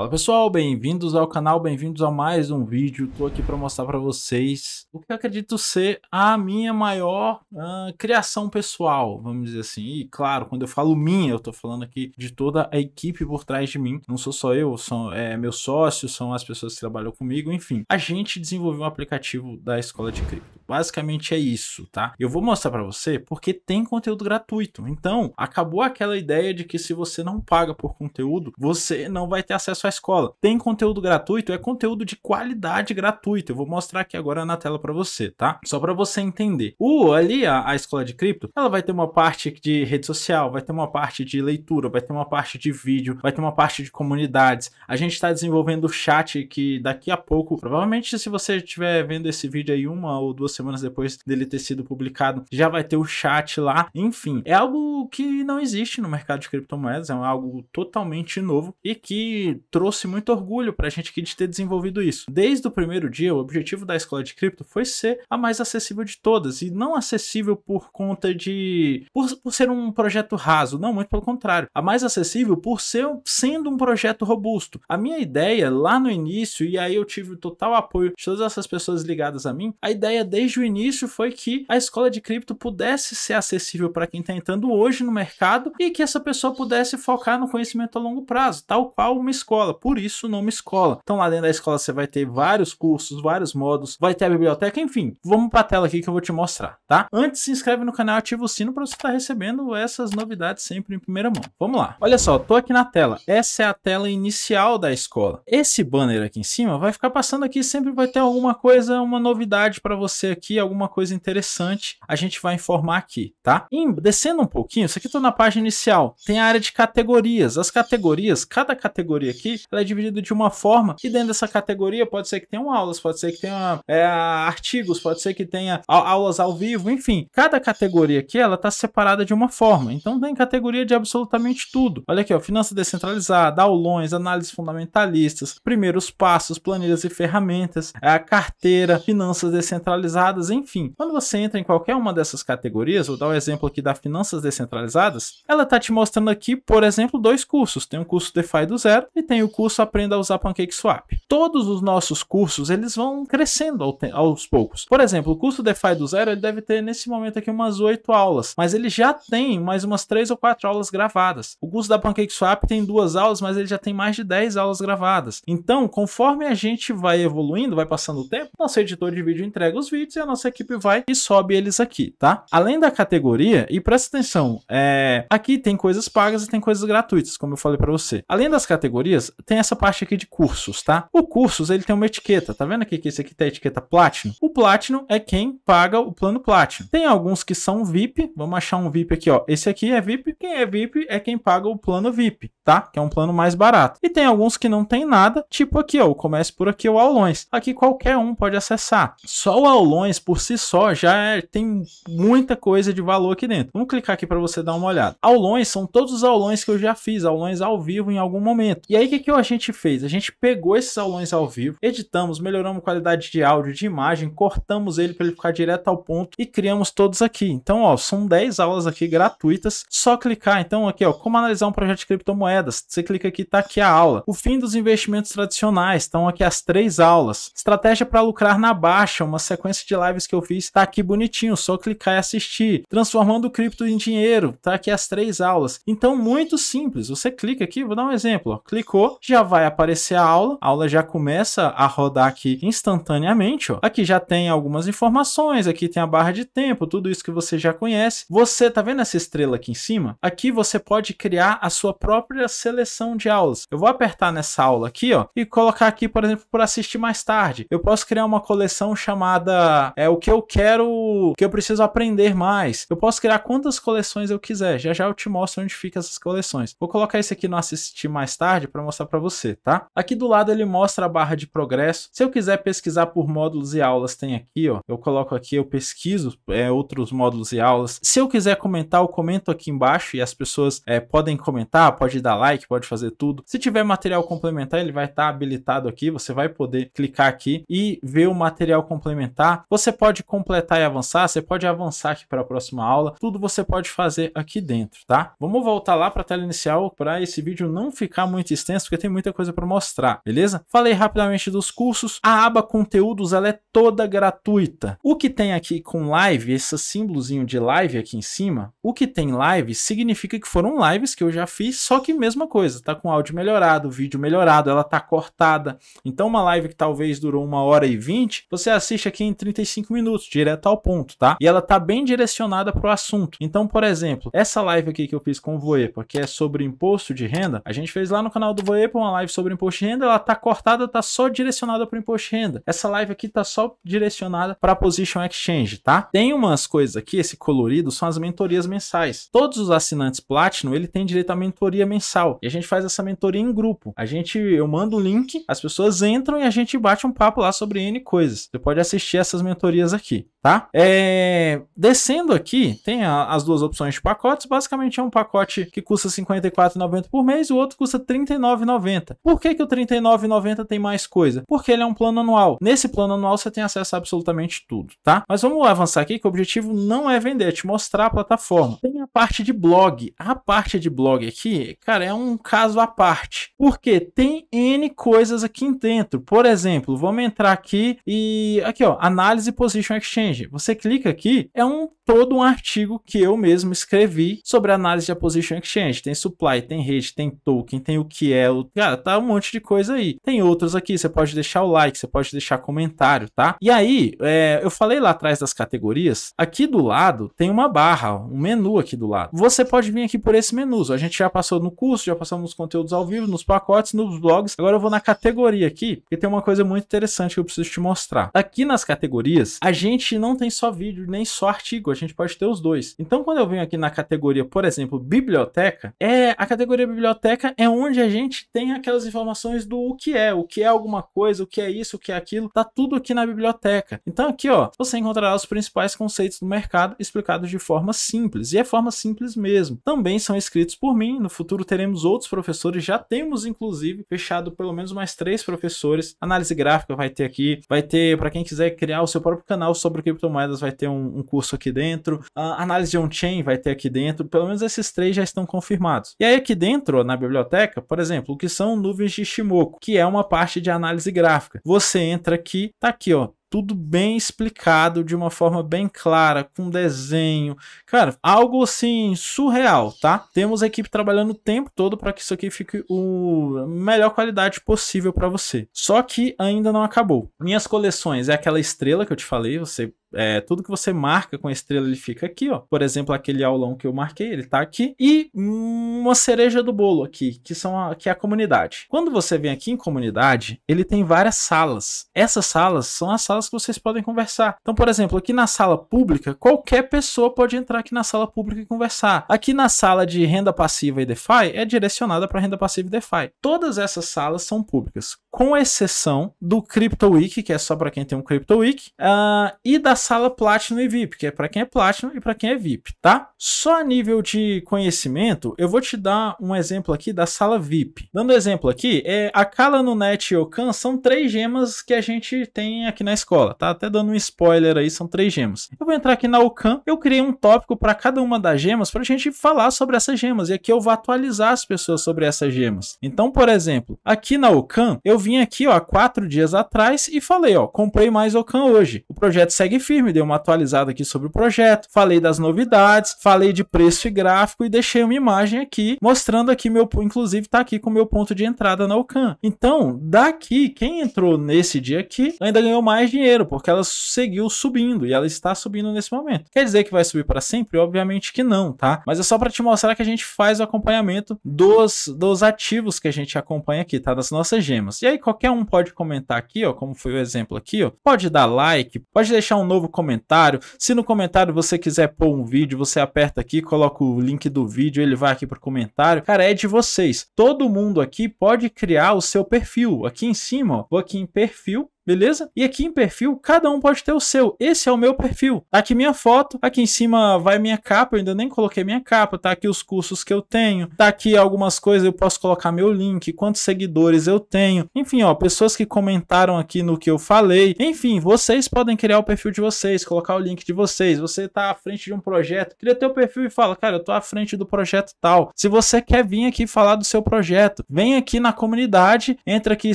Fala pessoal, bem-vindos ao canal, bem-vindos a mais um vídeo. Tô aqui para mostrar para vocês o que eu acredito ser a minha maior uh, criação pessoal, vamos dizer assim. E claro, quando eu falo minha, eu tô falando aqui de toda a equipe por trás de mim. Não sou só eu, são é, meus sócios, são as pessoas que trabalham comigo, enfim. A gente desenvolveu um aplicativo da Escola de Cripto. Basicamente é isso, tá? Eu vou mostrar para você porque tem conteúdo gratuito. Então, acabou aquela ideia de que se você não paga por conteúdo, você não vai ter acesso a escola. Tem conteúdo gratuito, é conteúdo de qualidade gratuito. Eu vou mostrar aqui agora na tela para você, tá? Só para você entender. O ali a, a escola de cripto, ela vai ter uma parte de rede social, vai ter uma parte de leitura, vai ter uma parte de vídeo, vai ter uma parte de comunidades. A gente está desenvolvendo o chat que daqui a pouco, provavelmente se você estiver vendo esse vídeo aí uma ou duas semanas depois dele ter sido publicado, já vai ter o chat lá. Enfim, é algo que não existe no mercado de criptomoedas, é algo totalmente novo e que trouxe muito orgulho para a gente aqui de ter desenvolvido isso. Desde o primeiro dia, o objetivo da escola de cripto foi ser a mais acessível de todas e não acessível por conta de por, por ser um projeto raso, não, muito pelo contrário, a mais acessível por ser sendo um projeto robusto. A minha ideia lá no início e aí eu tive o total apoio de todas essas pessoas ligadas a mim. A ideia desde o início foi que a escola de cripto pudesse ser acessível para quem está entrando hoje no mercado e que essa pessoa pudesse focar no conhecimento a longo prazo, tal qual uma escola escola, por isso o nome escola. Então lá dentro da escola você vai ter vários cursos, vários modos, vai ter a biblioteca, enfim. Vamos para a tela aqui que eu vou te mostrar, tá? Antes se inscreve no canal, ativa o sino para você estar tá recebendo essas novidades sempre em primeira mão. Vamos lá. Olha só, tô aqui na tela. Essa é a tela inicial da escola. Esse banner aqui em cima vai ficar passando aqui, sempre vai ter alguma coisa, uma novidade para você aqui, alguma coisa interessante. A gente vai informar aqui, tá? E descendo um pouquinho, isso aqui tô na página inicial. Tem a área de categorias. As categorias, cada categoria aqui aqui, ela é dividida de uma forma que dentro dessa categoria pode ser que tenha aulas, pode ser que tenha é, artigos, pode ser que tenha aulas ao vivo, enfim. Cada categoria aqui, ela está separada de uma forma. Então tem categoria de absolutamente tudo. Olha aqui, ó, finança descentralizada, aulões, análises fundamentalistas, primeiros passos, planilhas e ferramentas, a carteira, finanças descentralizadas, enfim. Quando você entra em qualquer uma dessas categorias, vou dar o um exemplo aqui da finanças descentralizadas, ela está te mostrando aqui, por exemplo, dois cursos. Tem um curso DeFi do zero e tem o curso Aprenda a usar PancakeSwap. Todos os nossos cursos, eles vão crescendo aos poucos. Por exemplo, o curso DeFi do zero, ele deve ter nesse momento aqui umas oito aulas, mas ele já tem mais umas três ou quatro aulas gravadas. O curso da PancakeSwap tem duas aulas, mas ele já tem mais de dez aulas gravadas. Então, conforme a gente vai evoluindo, vai passando o tempo, nosso editor de vídeo entrega os vídeos e a nossa equipe vai e sobe eles aqui, tá? Além da categoria, e presta atenção, é... aqui tem coisas pagas e tem coisas gratuitas, como eu falei para você. Além das categorias, tem essa parte aqui de cursos, tá? O cursos, ele tem uma etiqueta, tá vendo aqui que esse aqui tem a etiqueta Platinum? O Platinum é quem paga o plano Platinum. Tem alguns que são VIP, vamos achar um VIP aqui, ó. Esse aqui é VIP, quem é VIP é quem paga o plano VIP, tá? Que é um plano mais barato. E tem alguns que não tem nada, tipo aqui, ó, o Comece Por Aqui, o Aulões. Aqui qualquer um pode acessar. Só o Aulões, por si só, já é, tem muita coisa de valor aqui dentro. Vamos clicar aqui para você dar uma olhada. Aulões são todos os aulões que eu já fiz, aulões ao vivo em algum momento. E aí, o que que, que a gente fez? A gente pegou esses aulões ao vivo, editamos, melhoramos a qualidade de áudio, de imagem, cortamos ele para ele ficar direto ao ponto e criamos todos aqui. Então, ó, são 10 aulas aqui gratuitas, só clicar. Então, aqui, ó, como analisar um projeto de criptomoedas? Você clica aqui, tá aqui a aula. O fim dos investimentos tradicionais, estão aqui as três aulas. Estratégia para lucrar na baixa, uma sequência de lives que eu fiz, tá aqui bonitinho, só clicar e assistir. Transformando cripto em dinheiro, tá aqui as três aulas. Então, muito simples. Você clica aqui, vou dar um exemplo, ó. clicou, já vai aparecer a aula. A aula já começa a rodar aqui instantaneamente, ó. Aqui já tem algumas informações, aqui tem a barra de tempo, tudo isso que você já conhece. Você, tá vendo essa estrela aqui em cima? Aqui você pode criar a sua própria seleção de aulas. Eu vou apertar nessa aula aqui, ó, e colocar aqui, por exemplo, por assistir mais tarde. Eu posso criar uma coleção chamada é o que eu quero, o que eu preciso aprender mais. Eu posso criar quantas coleções eu quiser. Já já eu te mostro onde fica essas coleções. Vou colocar esse aqui no assistir mais tarde para mostrar para você, tá? Aqui do lado ele mostra a barra de progresso. Se eu quiser pesquisar por módulos e aulas, tem aqui, ó. Eu coloco aqui, eu pesquiso é, outros módulos e aulas. Se eu quiser comentar, eu comento aqui embaixo e as pessoas é, podem comentar, pode dar like, pode fazer tudo. Se tiver material complementar, ele vai estar tá habilitado aqui. Você vai poder clicar aqui e ver o material complementar. Você pode completar e avançar, você pode avançar aqui para a próxima aula. Tudo você pode fazer aqui dentro, tá? Vamos voltar lá para a tela inicial para esse vídeo não ficar muito extenso, porque tem muita coisa para mostrar, beleza? Falei rapidamente dos cursos. A aba conteúdos ela é toda gratuita. O que tem aqui com live, esse símbolozinho de live aqui em cima, o que tem live significa que foram lives que eu já fiz, só que mesma coisa, tá com áudio melhorado, vídeo melhorado, ela tá cortada. Então uma live que talvez durou uma hora e vinte, você assiste aqui em 35 minutos, direto ao ponto, tá? E ela tá bem direcionada para o assunto. Então, por exemplo, essa live aqui que eu fiz com o Voepa, que é sobre imposto de renda, a gente fez lá no canal do foi para uma live sobre imposto de renda, ela tá cortada, tá só direcionada para imposto de renda. Essa live aqui tá só direcionada para Position Exchange, tá? Tem umas coisas aqui, esse colorido são as mentorias mensais. Todos os assinantes Platinum, ele tem direito à mentoria mensal. E a gente faz essa mentoria em grupo. A gente eu mando o link, as pessoas entram e a gente bate um papo lá sobre N coisas. Você pode assistir essas mentorias aqui tá? É, descendo aqui, tem a, as duas opções de pacotes. Basicamente é um pacote que custa R$ 54,90 por mês, o outro custa R$ 39,90. Por que, que o R$ 39,90 tem mais coisa? Porque ele é um plano anual. Nesse plano anual você tem acesso a absolutamente tudo, tá? Mas vamos avançar aqui que o objetivo não é vender, é te mostrar a plataforma. Tem a parte de blog. A parte de blog aqui, cara, é um caso à parte. Porque tem N coisas aqui dentro. Por exemplo, vamos entrar aqui e aqui ó, análise position exchange Exchange, você clica aqui, é um todo um artigo que eu mesmo escrevi sobre análise de posição Exchange. Tem supply, tem rede, tem token, tem o que é, o... cara, tá um monte de coisa aí. Tem outros aqui, você pode deixar o like, você pode deixar comentário, tá? E aí, é, eu falei lá atrás das categorias, aqui do lado tem uma barra, um menu aqui do lado. Você pode vir aqui por esse menu, a gente já passou no curso, já passamos nos conteúdos ao vivo, nos pacotes, nos blogs. Agora eu vou na categoria aqui, porque tem uma coisa muito interessante que eu preciso te mostrar. Aqui nas categorias, a gente não tem só vídeo nem só artigo, a gente pode ter os dois. Então, quando eu venho aqui na categoria, por exemplo, biblioteca, é a categoria biblioteca é onde a gente tem aquelas informações do o que é, o que é alguma coisa, o que é isso, o que é aquilo, tá tudo aqui na biblioteca. Então, aqui, ó, você encontrará os principais conceitos do mercado explicados de forma simples, e é forma simples mesmo. Também são escritos por mim, no futuro teremos outros professores, já temos inclusive fechado pelo menos mais três professores. Análise gráfica vai ter aqui, vai ter para quem quiser criar o seu próprio canal sobre o que criptomoedas vai ter um, um curso aqui dentro, a análise on-chain vai ter aqui dentro, pelo menos esses três já estão confirmados. E aí aqui dentro, na biblioteca, por exemplo, o que são nuvens de Shimoku, que é uma parte de análise gráfica. Você entra aqui, tá aqui, ó, tudo bem explicado de uma forma bem clara, com desenho. Cara, algo assim surreal, tá? Temos a equipe trabalhando o tempo todo para que isso aqui fique o melhor qualidade possível para você. Só que ainda não acabou. Minhas coleções é aquela estrela que eu te falei, você é, tudo que você marca com a estrela, ele fica aqui, ó. Por exemplo, aquele aulão que eu marquei, ele tá aqui. E uma cereja do bolo aqui, que, são a, que é a comunidade. Quando você vem aqui em comunidade, ele tem várias salas. Essas salas são as salas que vocês podem conversar. Então, por exemplo, aqui na sala pública, qualquer pessoa pode entrar aqui na sala pública e conversar. Aqui na sala de renda passiva e DeFi, é direcionada para renda passiva e DeFi. Todas essas salas são públicas, com exceção do CryptoWiki, que é só para quem tem um CryptoWiki, uh, ah, e da sala Platinum e VIP, que é para quem é Platinum e para quem é VIP, tá? Só a nível de conhecimento, eu vou te dar um exemplo aqui da sala VIP. Dando exemplo aqui, é a Kala Net e Okan são três gemas que a gente tem aqui na escola, tá? Até dando um spoiler aí, são três gemas. Eu vou entrar aqui na Okan, eu criei um tópico para cada uma das gemas para a gente falar sobre essas gemas e aqui eu vou atualizar as pessoas sobre essas gemas. Então, por exemplo, aqui na Okan, eu vim aqui, ó, quatro dias atrás e falei, ó, comprei mais Okan hoje. O projeto segue firme, dei uma atualizada aqui sobre o projeto, falei das novidades, falei de preço e gráfico e deixei uma imagem aqui mostrando aqui meu, inclusive tá aqui com meu ponto de entrada na Ocan. Então, daqui, quem entrou nesse dia aqui ainda ganhou mais dinheiro, porque ela seguiu subindo e ela está subindo nesse momento. Quer dizer que vai subir para sempre? Obviamente que não, tá? Mas é só para te mostrar que a gente faz o acompanhamento dos, dos ativos que a gente acompanha aqui, tá? Das nossas gemas. E aí qualquer um pode comentar aqui, ó, como foi o exemplo aqui, ó. Pode dar like, pode deixar um novo novo comentário. Se no comentário você quiser pôr um vídeo, você aperta aqui, coloca o link do vídeo, ele vai aqui pro comentário. Cara, é de vocês. Todo mundo aqui pode criar o seu perfil. Aqui em cima, ó, vou aqui em perfil, beleza? E aqui em perfil, cada um pode ter o seu. Esse é o meu perfil. Tá aqui minha foto, aqui em cima vai minha capa, eu ainda nem coloquei minha capa, tá aqui os cursos que eu tenho, tá aqui algumas coisas, eu posso colocar meu link, quantos seguidores eu tenho. Enfim, ó, pessoas que comentaram aqui no que eu falei. Enfim, vocês podem criar o perfil de vocês, colocar o link de vocês. Você tá à frente de um projeto, cria teu perfil e fala, cara, eu tô à frente do projeto tal. Se você quer vir aqui falar do seu projeto, vem aqui na comunidade, entra aqui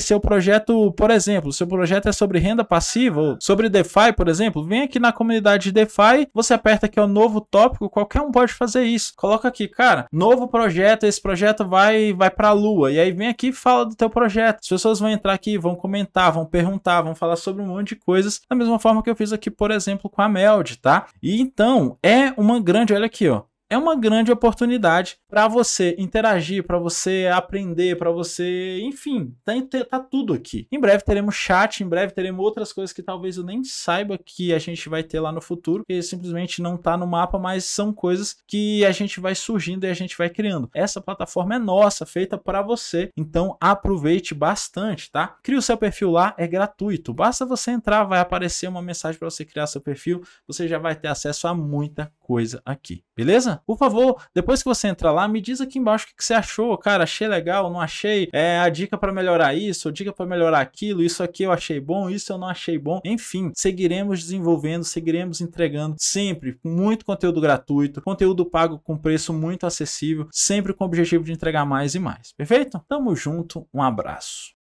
seu projeto, por exemplo, seu projeto até sobre renda passiva ou sobre DeFi, por exemplo, vem aqui na comunidade de DeFi, você aperta aqui o novo tópico, qualquer um pode fazer isso. Coloca aqui, cara, novo projeto, esse projeto vai vai para a lua. E aí vem aqui e fala do teu projeto. As pessoas vão entrar aqui, vão comentar, vão perguntar, vão falar sobre um monte de coisas, da mesma forma que eu fiz aqui, por exemplo, com a Meld, tá? E então, é uma grande, olha aqui, ó, é uma grande oportunidade para você interagir, para você aprender, para você, enfim, tá, tá, tudo aqui. Em breve teremos chat, em breve teremos outras coisas que talvez eu nem saiba que a gente vai ter lá no futuro, que simplesmente não tá no mapa, mas são coisas que a gente vai surgindo e a gente vai criando. Essa plataforma é nossa, feita para você, então aproveite bastante, tá? Crie o seu perfil lá, é gratuito. Basta você entrar, vai aparecer uma mensagem para você criar seu perfil, você já vai ter acesso a muita coisa coisa aqui, beleza? Por favor, depois que você entrar lá, me diz aqui embaixo o que, você achou, cara, achei legal, não achei, é a dica para melhorar isso, dica para melhorar aquilo, isso aqui eu achei bom, isso eu não achei bom, enfim, seguiremos desenvolvendo, seguiremos entregando sempre muito conteúdo gratuito, conteúdo pago com preço muito acessível, sempre com o objetivo de entregar mais e mais, perfeito? Tamo junto, um abraço.